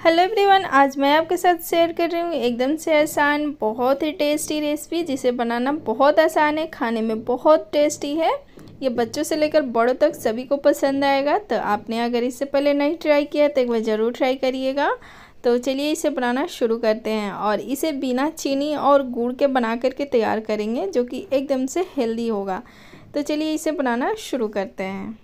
hello everyone आज मैं आपके साथ शेयर कर रही हूँ एकदम से आसान बहुत ही टेस्टी रेसिपी जिसे बनाना बहुत आसान है खाने में बहुत टेस्टी है ये बच्चों से लेकर बड़ों तक सभी को पसंद आएगा तो आपने अगर इससे पहले नहीं ट्राई किया तो एक बार ज़रूर ट्राई करिएगा तो चलिए इसे बनाना शुरू करते हैं और इसे बिना चीनी और गुड़ के बना करके तैयार करेंगे जो कि एकदम से हेल्दी होगा तो चलिए इसे बनाना शुरू करते हैं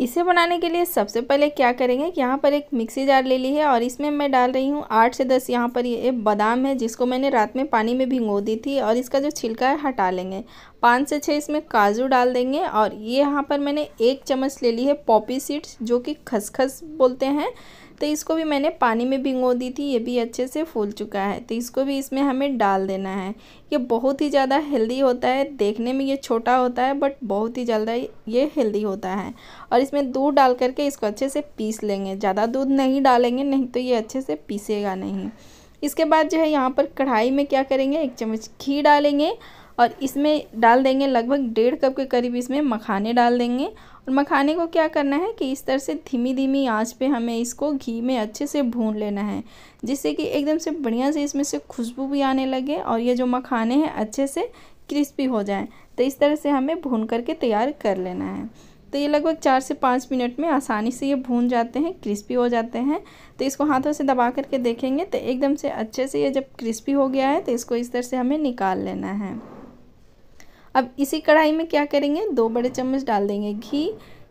इसे बनाने के लिए सबसे पहले क्या करेंगे कि यहाँ पर एक मिक्सी जार ले ली है और इसमें मैं डाल रही हूँ आठ से दस यहाँ पर ये बादाम है जिसको मैंने रात में पानी में भिंगो दी थी और इसका जो छिलका है हटा लेंगे पाँच से छः इसमें काजू डाल देंगे और ये यहाँ पर मैंने एक चम्मच ले ली है पॉपी सीड्स जो कि खसखस बोलते हैं तो इसको भी मैंने पानी में भिगो दी थी ये भी अच्छे से फूल चुका है तो इसको भी इसमें हमें डाल देना है ये बहुत ही ज़्यादा हेल्दी होता है देखने में ये छोटा होता है बट बहुत ही ज़्यादा ये हेल्दी होता है और इसमें दूध डाल करके इसको अच्छे से पीस लेंगे ज़्यादा दूध नहीं डालेंगे नहीं तो ये अच्छे से पीसेगा नहीं इसके बाद जो है यहाँ पर कढ़ाई में क्या करेंगे एक चम्मच घी डालेंगे और इसमें डाल देंगे लगभग डेढ़ कप के करीब इसमें मखाने डाल देंगे और मखाने को क्या करना है कि इस तरह से धीमी धीमी आंच पे हमें इसको घी में अच्छे से भून लेना है जिससे कि एकदम से बढ़िया से इसमें से खुशबू भी आने लगे और ये जो मखाने हैं अच्छे से क्रिस्पी हो जाएँ तो इस तरह से हमें भून करके तैयार कर लेना है तो ये लगभग चार से पाँच मिनट में आसानी से ये भून जाते हैं क्रिस्पी हो जाते हैं तो इसको हाथों से दबा करके देखेंगे तो एकदम से अच्छे से ये जब क्रिस्पी हो गया है तो इसको इस तरह से हमें निकाल लेना है अब इसी कढ़ाई में क्या करेंगे दो बड़े चम्मच डाल देंगे घी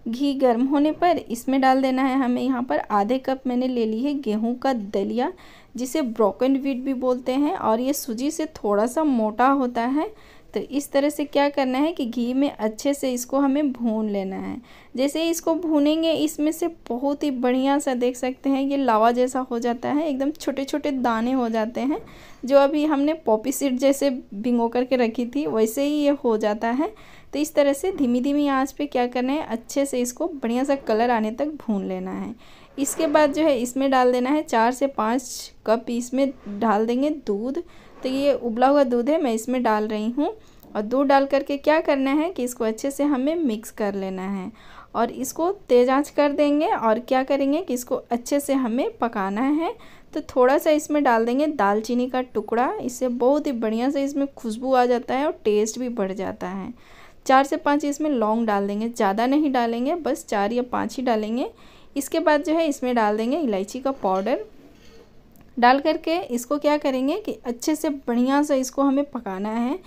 घी गर्म होने पर इसमें डाल देना है हमें यहाँ पर आधे कप मैंने ले ली है गेहूं का दलिया जिसे ब्रोकन व्हीट भी बोलते हैं और ये सूजी से थोड़ा सा मोटा होता है तो इस तरह से क्या करना है कि घी में अच्छे से इसको हमें भून लेना है जैसे इसको भूनेंगे इसमें से बहुत ही बढ़िया सा देख सकते हैं ये लावा जैसा हो जाता है एकदम छोटे छोटे दाने हो जाते हैं जो अभी हमने पॉपी सीड जैसे भिंगो करके रखी थी वैसे ही ये हो जाता है तो इस तरह से धीमी धीमी आँच पे क्या करना है अच्छे से इसको बढ़िया सा कलर आने तक भून लेना है इसके बाद जो है इसमें डाल देना है चार से पाँच कप इसमें डाल देंगे दूध तो ये उबला हुआ दूध है मैं इसमें डाल रही हूँ और दूध डाल करके क्या करना है कि इसको अच्छे से हमें मिक्स कर लेना है और इसको तेज आंच कर देंगे और क्या करेंगे कि इसको अच्छे से हमें पकाना है तो थोड़ा सा इसमें डाल देंगे दालचीनी का टुकड़ा इससे बहुत ही बढ़िया से इसमें खुशबू आ जाता है और टेस्ट भी बढ़ जाता है चार से पाँच इसमें लौंग डाल देंगे ज़्यादा नहीं डालेंगे बस चार या पाँच ही डालेंगे इसके बाद जो है इसमें डाल देंगे इलायची का पाउडर डाल करके इसको क्या करेंगे कि अच्छे से बढ़िया से इसको हमें पकाना है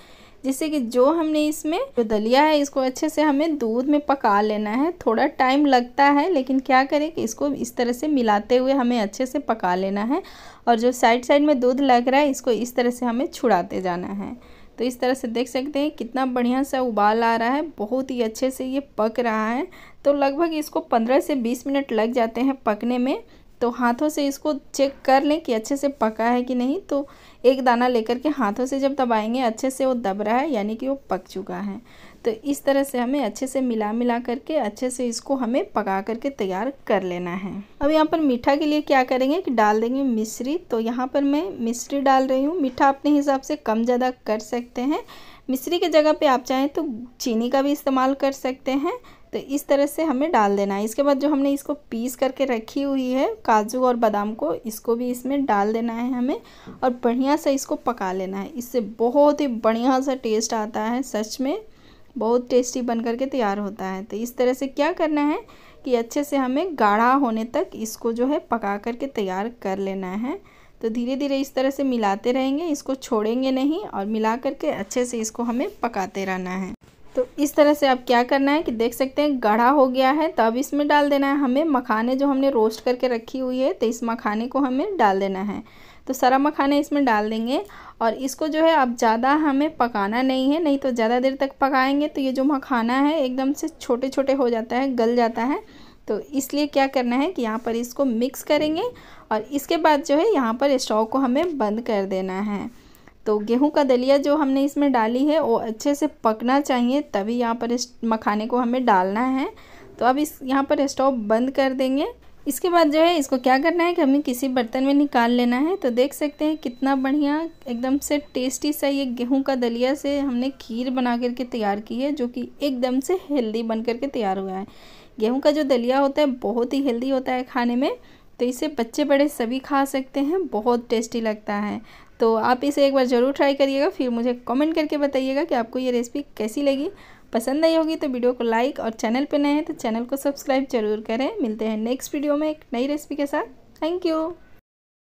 जिससे कि जो हमने इसमें जो दलिया है इसको अच्छे से हमें दूध में पका लेना है थोड़ा टाइम लगता है लेकिन क्या करें कि इसको इस तरह से मिलाते हुए हमें अच्छे से पका लेना है और जो साइड साइड में दूध लग रहा है इसको इस तरह से हमें छुड़ाते जाना है तो इस तरह से देख सकते हैं कितना बढ़िया सा उबाल आ रहा है बहुत ही अच्छे से ये पक रहा है तो लगभग इसको पंद्रह से बीस मिनट लग जाते हैं पकने में तो हाथों से इसको चेक कर लें कि अच्छे से पका है कि नहीं तो एक दाना लेकर के हाथों से जब दबाएंगे अच्छे से वो दब रहा है यानी कि वो पक चुका है तो इस तरह से हमें अच्छे से मिला मिला करके अच्छे से इसको हमें पका करके तैयार कर लेना है अब यहाँ पर मीठा के लिए क्या करेंगे कि डाल देंगे मिश्री तो यहाँ पर मैं मिश्री डाल रही हूँ मीठा अपने हिसाब से कम ज़्यादा कर सकते हैं मिश्री की जगह पे आप चाहें तो चीनी का भी इस्तेमाल कर सकते हैं तो इस तरह से हमें डाल देना है इसके बाद जो हमने इसको पीस करके रखी हुई है काजू और बादाम को इसको भी इसमें डाल देना है हमें और बढ़िया सा इसको पका लेना है इससे बहुत ही बढ़िया सा टेस्ट आता है सच में बहुत टेस्टी बन करके तैयार होता है तो इस तरह से क्या करना है कि अच्छे से हमें गाढ़ा होने तक इसको जो है पका करके तैयार कर लेना है तो धीरे धीरे इस तरह से मिलाते रहेंगे इसको छोड़ेंगे नहीं और मिला करके अच्छे से इसको हमें पकाते रहना है तो इस तरह से अब क्या करना है कि देख सकते हैं गढ़ा हो गया है तो अब इसमें डाल देना है हमें मखाने जो हमने रोस्ट करके रखी हुई है तो इस मखाने को हमें डाल देना है तो सारा मखाने इसमें डाल देंगे और इसको जो है अब ज़्यादा हमें पकाना नहीं है नहीं तो ज़्यादा देर तक पकाएंगे तो ये जो मखाना है एकदम से छोटे छोटे हो जाता है गल जाता है तो इसलिए क्या करना है कि यहाँ पर इसको मिक्स करेंगे और इसके बाद जो है यहाँ पर स्टोव को हमें बंद कर देना है तो गेहूं का दलिया जो हमने इसमें डाली है वो अच्छे से पकना चाहिए तभी यहाँ पर इस मखाने को हमें डालना है तो अब इस यहाँ पर स्टोव बंद कर देंगे इसके बाद जो है इसको क्या करना है कि हमें किसी बर्तन में निकाल लेना है तो देख सकते हैं कितना बढ़िया एकदम से टेस्टी सा ये गेहूं का दलिया से हमने खीर बना करके तैयार की है जो कि एकदम से हेल्दी बन करके तैयार हुआ है गेहूं का जो दलिया होता है बहुत ही हेल्दी होता है खाने में तो इसे बच्चे बड़े सभी खा सकते हैं बहुत टेस्टी लगता है तो आप इसे एक बार ज़रूर ट्राई करिएगा फिर मुझे कमेंट करके बताइएगा कि आपको ये रेसिपी कैसी लगी पसंद आई होगी तो वीडियो को लाइक और चैनल पर नए हैं तो चैनल को सब्सक्राइब जरूर करें मिलते हैं नेक्स्ट वीडियो में एक नई रेसिपी के साथ थैंक यू